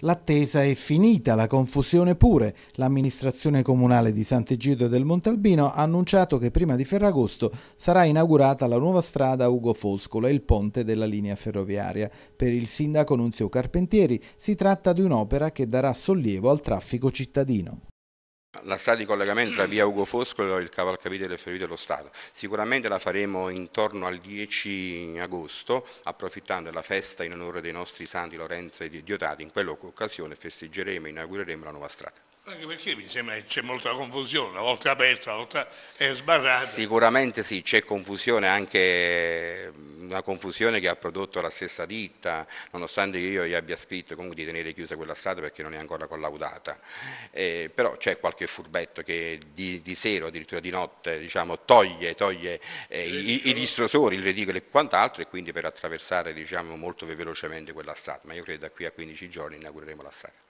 L'attesa è finita, la confusione pure. L'amministrazione comunale di Sant'Egidio del Montalbino ha annunciato che prima di Ferragosto sarà inaugurata la nuova strada Ugo Foscolo e il ponte della linea ferroviaria. Per il sindaco Nunzio Carpentieri si tratta di un'opera che darà sollievo al traffico cittadino la strada di collegamento tra mm. via Ugo Foscolo e il cavalcavite delle ferrovie dello Stato. Sicuramente la faremo intorno al 10 agosto, approfittando della festa in onore dei nostri santi Lorenzo e Diotati. In quell'occasione festeggeremo e inaugureremo la nuova strada. Anche perché mi sembra che c'è molta confusione, una volta aperta, una volta eh, sbarrata. Sicuramente sì, c'è confusione anche una confusione che ha prodotto la stessa ditta, nonostante io gli abbia scritto comunque di tenere chiusa quella strada perché non è ancora collaudata. Eh, però c'è qualche furbetto che di, di sera, addirittura di notte, diciamo, toglie, toglie eh, i, i, distrosori, il ridicolo e quant'altro e quindi per attraversare diciamo, molto velocemente quella strada. Ma io credo da qui a 15 giorni inaugureremo la strada.